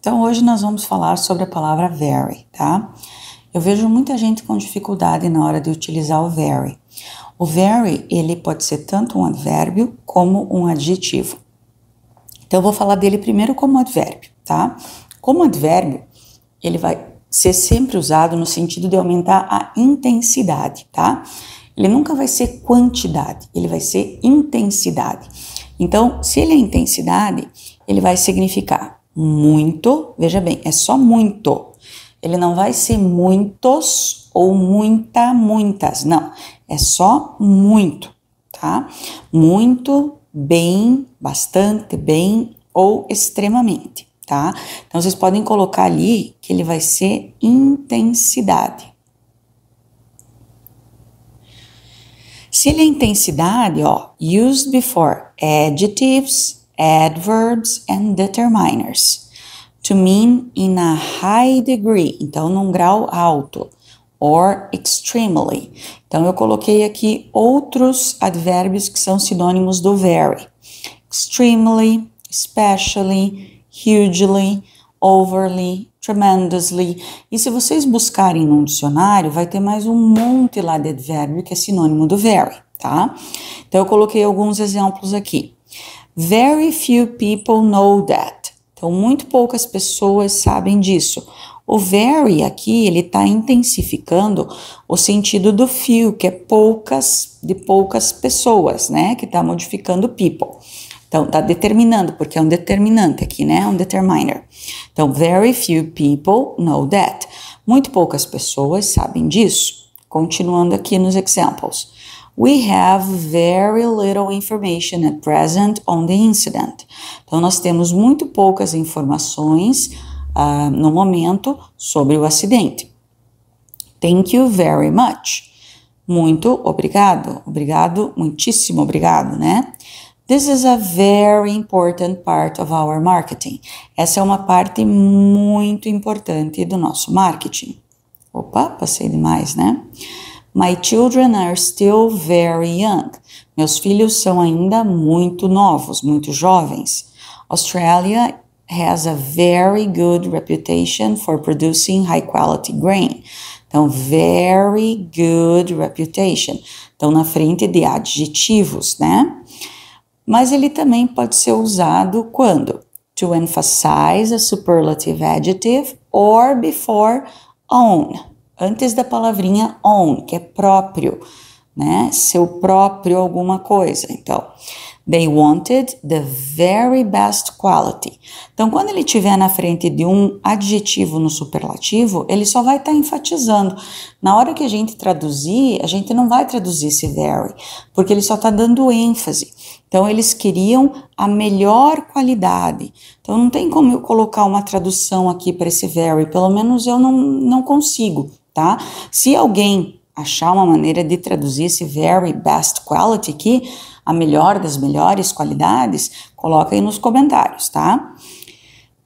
Então hoje nós vamos falar sobre a palavra very, tá? Eu vejo muita gente com dificuldade na hora de utilizar o very. O very, ele pode ser tanto um advérbio como um adjetivo. Então eu vou falar dele primeiro como advérbio, tá? Como advérbio, ele vai ser sempre usado no sentido de aumentar a intensidade, tá? Ele nunca vai ser quantidade, ele vai ser intensidade. Então, se ele é intensidade, ele vai significar muito, veja bem, é só muito. Ele não vai ser muitos ou muita, muitas, não. É só muito, tá? Muito, bem, bastante, bem ou extremamente, tá? Então vocês podem colocar ali que ele vai ser intensidade. Se ele é intensidade, ó, used before adjectives, adverbs and determiners. To mean in a high degree, então num grau alto, or extremely. Então eu coloquei aqui outros advérbios que são sinônimos do very. Extremely, especially, hugely, overly, tremendously. E se vocês buscarem num dicionário, vai ter mais um monte lá de advérbio que é sinônimo do very, tá? Então eu coloquei alguns exemplos aqui. Very few people know that. Então, muito poucas pessoas sabem disso. O very aqui, ele está intensificando o sentido do few, que é poucas, de poucas pessoas, né? Que está modificando people. Então, está determinando, porque é um determinante aqui, né? Um determiner. Então, very few people know that. Muito poucas pessoas sabem disso. Continuando aqui nos examples. We have very little information at present on the incident. Então, nós temos muito poucas informações uh, no momento sobre o acidente. Thank you very much. Muito obrigado. Obrigado, muitíssimo obrigado, né? This is a very important part of our marketing. Essa é uma parte muito importante do nosso marketing. Opa, passei demais, né? My children are still very young. Meus filhos são ainda muito novos, muito jovens. Australia has a very good reputation for producing high quality grain. Então, very good reputation. Então, na frente de adjetivos, né? Mas ele também pode ser usado quando? To emphasize a superlative adjective or before own antes da palavrinha own, que é próprio, né? Seu próprio alguma coisa. Então, They wanted the very best quality. Então, quando ele estiver na frente de um adjetivo no superlativo, ele só vai estar tá enfatizando. Na hora que a gente traduzir, a gente não vai traduzir esse very, porque ele só está dando ênfase. Então, eles queriam a melhor qualidade. Então, não tem como eu colocar uma tradução aqui para esse very, pelo menos eu não, não consigo, tá? Se alguém achar uma maneira de traduzir esse very best quality aqui, a melhor das melhores qualidades, coloca aí nos comentários, tá?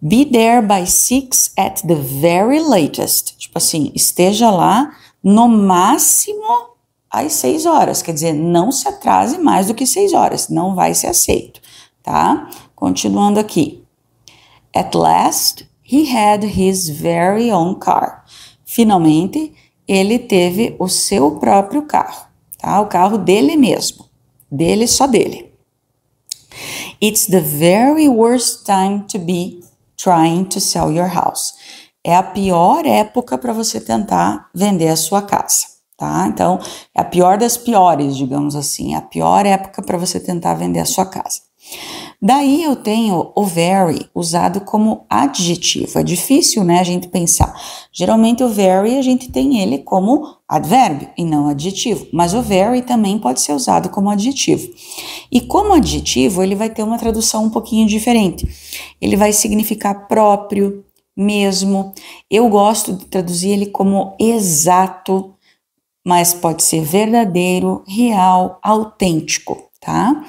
Be there by six at the very latest. Tipo assim, esteja lá no máximo às seis horas. Quer dizer, não se atrase mais do que seis horas, não vai ser aceito, tá? Continuando aqui. At last, he had his very own car finalmente, ele teve o seu próprio carro, tá? O carro dele mesmo, dele só dele. It's the very worst time to be trying to sell your house. É a pior época para você tentar vender a sua casa, tá? Então, é a pior das piores, digamos assim, é a pior época para você tentar vender a sua casa. Daí eu tenho o very usado como adjetivo. É difícil, né, a gente pensar. Geralmente o very a gente tem ele como advérbio e não adjetivo, mas o very também pode ser usado como adjetivo. E como adjetivo, ele vai ter uma tradução um pouquinho diferente. Ele vai significar próprio, mesmo. Eu gosto de traduzir ele como exato, mas pode ser verdadeiro, real, autêntico, tá?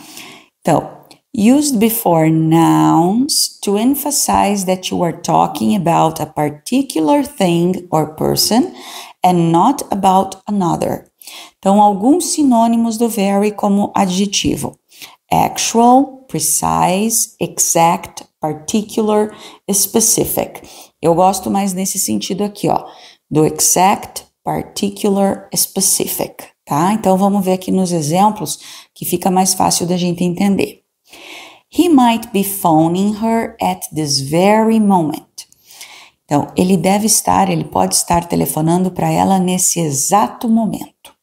Então, used before nouns to emphasize that you are talking about a particular thing or person and not about another. Então, alguns sinônimos do very como adjetivo: actual, precise, exact, particular, specific. Eu gosto mais nesse sentido aqui, ó, do exact, particular, specific, tá? Então, vamos ver aqui nos exemplos que fica mais fácil da gente entender. He might be phoning her at this very moment. Então, ele deve estar, ele pode estar telefonando para ela nesse exato momento,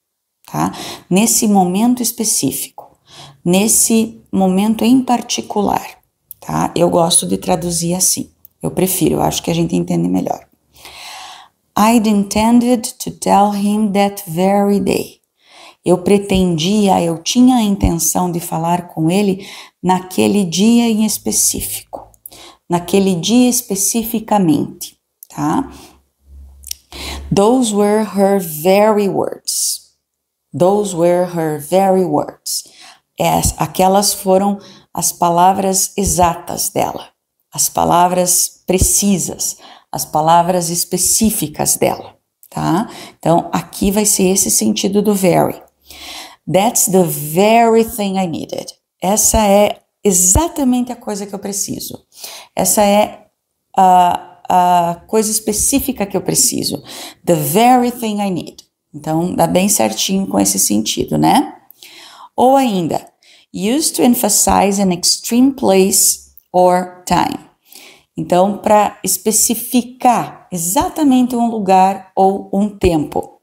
tá? Nesse momento específico, nesse momento em particular, tá? Eu gosto de traduzir assim. Eu prefiro, eu acho que a gente entende melhor. I'd intended to tell him that very day. Eu pretendia, eu tinha a intenção de falar com ele naquele dia em específico, naquele dia especificamente, tá? Those were her very words. Those were her very words. As, aquelas foram as palavras exatas dela, as palavras precisas, as palavras específicas dela, tá? Então aqui vai ser esse sentido do very. That's the very thing I needed. Essa é exatamente a coisa que eu preciso. Essa é a, a coisa específica que eu preciso. The very thing I need. Então, dá bem certinho com esse sentido, né? Ou ainda, used to emphasize an extreme place or time. Então, para especificar exatamente um lugar ou um tempo.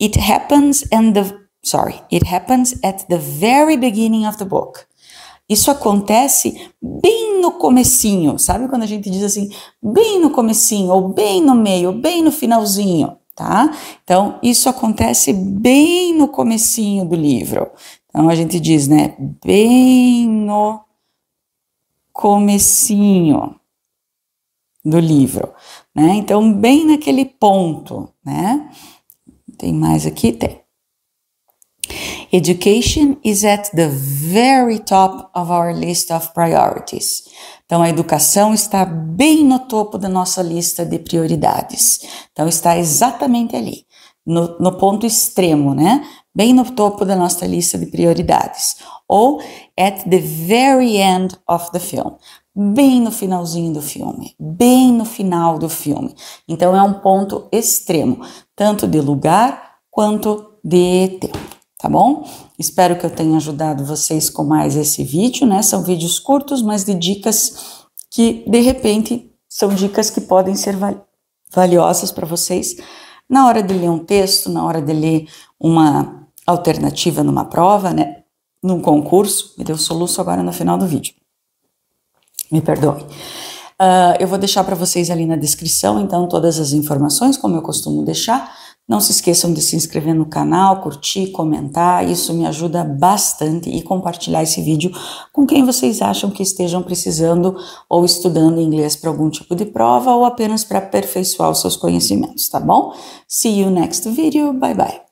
It happens and the sorry, it happens at the very beginning of the book. Isso acontece bem no comecinho, sabe quando a gente diz assim, bem no comecinho, ou bem no meio, bem no finalzinho, tá? Então, isso acontece bem no comecinho do livro. Então a gente diz, né, bem no comecinho do livro, né? Então, bem naquele ponto, né? Tem mais aqui? Tem. Education is at the very top of our list of priorities. Então, a educação está bem no topo da nossa lista de prioridades. Então, está exatamente ali, no, no ponto extremo, né? Bem no topo da nossa lista de prioridades. Ou at the very end of the film bem no finalzinho do filme, bem no final do filme. Então é um ponto extremo, tanto de lugar quanto de tempo tá bom? Espero que eu tenha ajudado vocês com mais esse vídeo, né? São vídeos curtos, mas de dicas que de repente são dicas que podem ser valiosas para vocês na hora de ler um texto, na hora de ler uma alternativa numa prova, né? Num concurso. Me deu soluço agora no final do vídeo. Me perdoe. Uh, ah, eu vou deixar para vocês ali na descrição, então, todas as informações, como eu costumo deixar não se esqueçam de se inscrever no canal, curtir, comentar, isso me ajuda bastante e compartilhar esse vídeo com quem vocês acham que estejam precisando ou estudando inglês para algum tipo de prova ou apenas para aperfeiçoar os seus conhecimentos, tá bom? See you next video, bye bye.